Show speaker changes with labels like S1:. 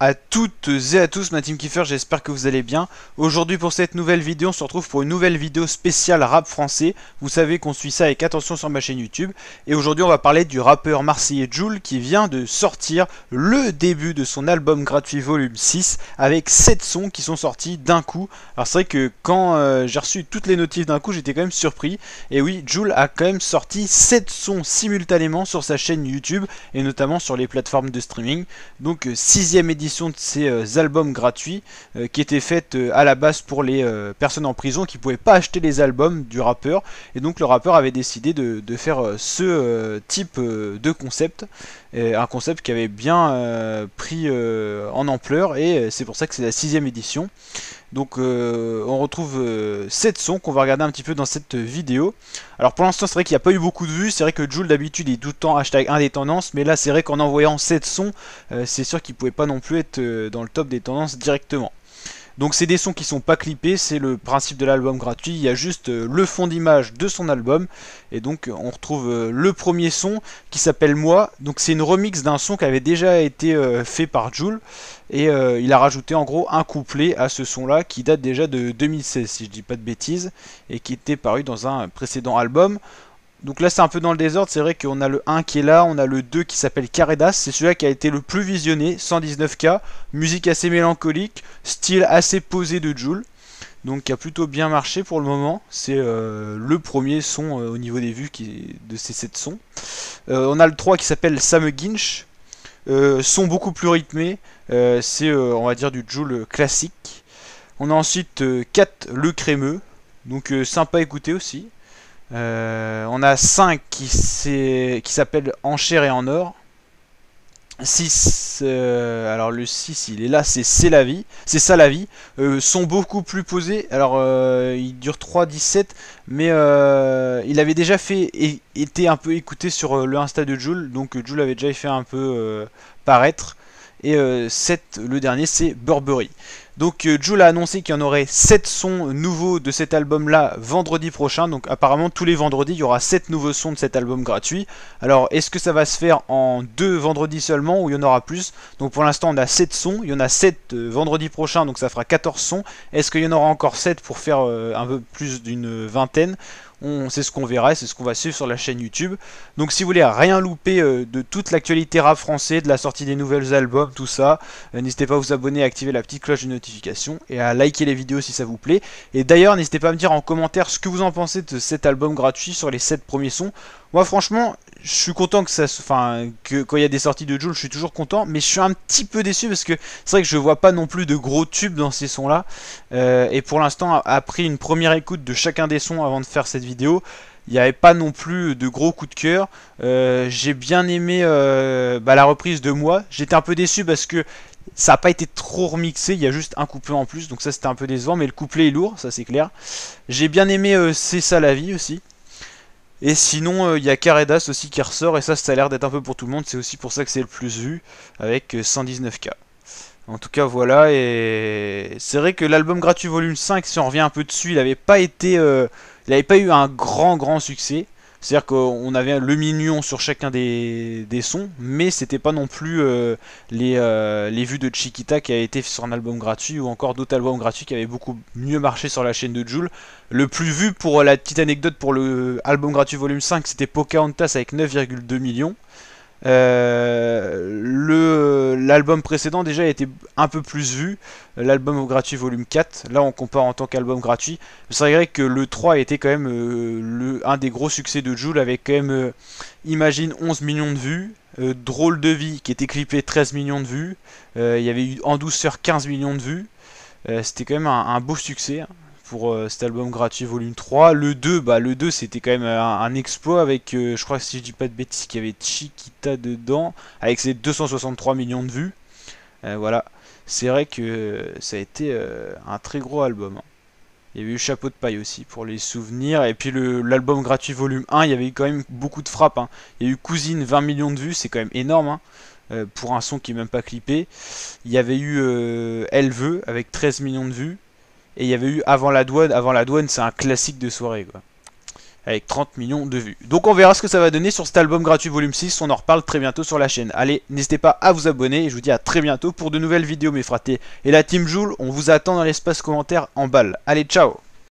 S1: à toutes et à tous ma team Kiffer, j'espère que vous allez bien. Aujourd'hui pour cette nouvelle vidéo, on se retrouve pour une nouvelle vidéo spéciale rap français. Vous savez qu'on suit ça avec attention sur ma chaîne YouTube. Et aujourd'hui on va parler du rappeur marseillais Joule qui vient de sortir le début de son album gratuit volume 6 avec 7 sons qui sont sortis d'un coup. Alors c'est vrai que quand euh, j'ai reçu toutes les notifs d'un coup, j'étais quand même surpris. Et oui, Joule a quand même sorti 7 sons simultanément sur sa chaîne YouTube et notamment sur les plateformes de streaming. Donc 6ème euh, édition de ces euh, albums gratuits euh, qui étaient faits euh, à la base pour les personnes en prison qui pouvaient pas acheter les albums du rappeur. Et donc le rappeur avait décidé de, faire ce type de concept. un concept qui avait bien pris en ampleur et c'est pour ça que c'est la sixième édition. Donc euh, on retrouve 7 euh, sons qu'on va regarder un petit peu dans cette vidéo. Alors pour l'instant c'est vrai qu'il n'y a pas eu beaucoup de vues, c'est vrai que Jules d'habitude est tout le temps hashtag 1 des tendances, mais là c'est vrai qu'en envoyant 7 sons, euh, c'est sûr qu'il ne pouvait pas non plus être dans le top des tendances directement. Donc c'est des sons qui sont pas clippés, c'est le principe de l'album gratuit, il y a juste euh, le fond d'image de son album, et donc euh, on retrouve euh, le premier son qui s'appelle Moi, donc c'est une remix d'un son qui avait déjà été fait par Jules, et il a rajouté en gros un couplet à ce son là qui date déjà de 2016 si je dis pas de bêtises, et qui était paru dans un précédent album. Donc là c'est un peu dans le désordre, c'est vrai qu'on a le 1 qui est là, on a le 2 qui s'appelle Caredas, c'est celui-là qui a été le plus visionné, 119K, musique assez mélancolique, style assez posé de Joule, donc qui a plutôt bien marché pour le moment, c'est euh, le premier son euh, au niveau des vues de ces 7 sons. Euh, on a le 3 qui s'appelle Sam Ginch, son beaucoup plus rythmé, c'est on va dire du Joule classique. On a ensuite 4 Le Crémeux, donc sympa à écouter aussi, euh, on a 5 qui s'appelle En chair et en or. 6, euh, alors le 6 il est là, c'est C'est la vie, c'est ça la vie, euh, sont beaucoup plus posés, alors il dure 3-17, mais il avait déjà fait, été un peu écouté sur le Insta de Joule, donc Joule avait déjà fait un peu paraître, et euh, le dernier, c'est Burberry. Donc euh, a annoncé qu'il y en aurait 7 sons nouveaux de cet album-là vendredi prochain. Donc apparemment tous les vendredis, il y aura 7 nouveaux sons de cet album gratuit. Alors est-ce que ça va se faire en 2 vendredis seulement ou il y en aura plus Donc pour l'instant on a 7 sons, il y en a 7 euh, vendredi prochain, donc ça fera 14 sons. Est-ce qu'il y en aura encore 7 pour faire euh, un peu plus d'une vingtaine c'est ce qu'on verra, c'est ce qu'on va suivre sur la chaîne YouTube. Donc si vous voulez rien louper euh, de toute l'actualité rap français, de la sortie des nouveaux albums, tout ça, euh, n'hésitez pas à vous abonner, à activer la petite cloche de notification et à liker les vidéos si ça vous plaît. Et d'ailleurs, n'hésitez pas à me dire en commentaire ce que vous en pensez de cet album gratuit sur les 7 premiers sons. Moi, franchement, je suis content que ça se... Enfin, que quand il y a des sorties de Jules je suis toujours content. Mais je suis un petit peu déçu parce que c'est vrai que je vois pas non plus de gros tubes dans ces sons-là. Euh, et pour l'instant, après une première écoute de chacun des sons avant de faire cette vidéo, il n'y avait pas non plus de gros coups de cœur. Euh, j'ai bien aimé euh, bah, la reprise de moi. J'étais un peu déçu parce que ça n'a pas été trop remixé, il y a juste un couplet en plus, donc ça c'était un peu décevant, mais le couplet est lourd, ça c'est clair. J'ai bien aimé C'est ça la vie aussi, et sinon, euh, il y a Caredas aussi qui ressort, et ça, ça a l'air d'être un peu pour tout le monde. C'est aussi pour ça que c'est le plus vu, avec 119K. Euh, en tout cas, voilà. Et c'est vrai que l'album gratuit volume 5, si on revient un peu dessus, il n'avait pas été, euh, il pas eu un grand grand succès. C'est-à-dire qu'on avait le mignon sur chacun des, sons, mais c'était pas non plus euh, les, euh, les, vues de Chiquita qui a été sur un album gratuit ou encore d'autres albums gratuits qui avaient beaucoup mieux marché sur la chaîne de Jules. Le plus vu pour la petite anecdote pour le album gratuit volume 5, c'était Pocahontas avec 9,2 millions. Euh, l'album précédent déjà était un peu plus vu, l'album gratuit volume 4. Là, on compare en tant qu'album gratuit. C'est vrai que le 3 était quand même euh, un des gros succès de Joule avec quand même, euh, imagine, 11 millions de vues. Drôle de vie qui était clippé 13 millions de vues. Il y avait eu en douceur 15 millions de vues. C'était quand même un, beau succès. Hein pour euh, cet album gratuit volume 3. Le 2, bah le 2 c'était quand même euh, un, exploit avec, euh, je crois si je dis pas de bêtises, qu'il y avait Chiquita dedans, avec ses 263 millions de vues. voilà, c'est vrai que ça a été un très gros album. Hein. Il y avait eu Chapeau de paille aussi pour les souvenirs. Et puis l'album gratuit volume 1, il y avait eu quand même beaucoup de frappes. Hein. Il y a eu Cousine 20 millions de vues, c'est quand même énorme. Hein, pour un son qui est même pas clippé. Il y avait eu Elle veut avec 13 millions de vues. Et il y avait eu Avant la douane. Avant la douane, c'est un classique de soirée, quoi. Avec 30 millions de vues. Donc on verra ce que ça va donner sur cet album gratuit volume 6. On en reparle très bientôt sur la chaîne. Allez, n'hésitez pas à vous abonner. Et je vous dis à très bientôt pour de nouvelles vidéos, mes fratés. Et la team Joule, on vous attend dans l'espace commentaire en balle. Allez, ciao